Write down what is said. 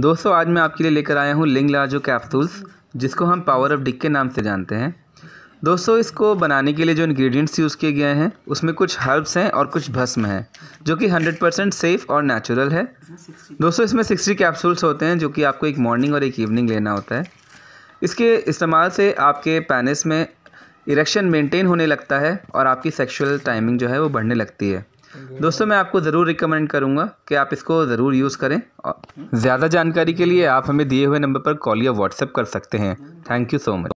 दोस्तों आज मैं आपके लिए लेकर आया हूँ लिंग लाजो कैप्सूल्स जिसको हम पावर ऑफ डिक के नाम से जानते हैं दोस्तों इसको बनाने के लिए जो इंग्रेडिएंट्स यूज़ किए गए हैं उसमें कुछ हर्ब्स हैं और कुछ भस्म हैं जो कि 100 परसेंट सेफ़ और नेचुरल है दोस्तों इसमें 60 कैप्सूल्स होते हैं जो कि आपको एक मॉर्निंग और एक इवनिंग लेना होता है इसके इस्तेमाल से आपके पैनिस में इरेक्शन मेंटेन होने लगता है और आपकी सेक्शुअल टाइमिंग जो है वो बढ़ने लगती है दोस्तों मैं आपको ज़रूर रिकमेंड करूँगा कि आप इसको ज़रूर यूज़ करें ज़्यादा जानकारी के लिए आप हमें दिए हुए नंबर पर कॉल या व्हाट्सएप कर सकते हैं थैंक यू सो मच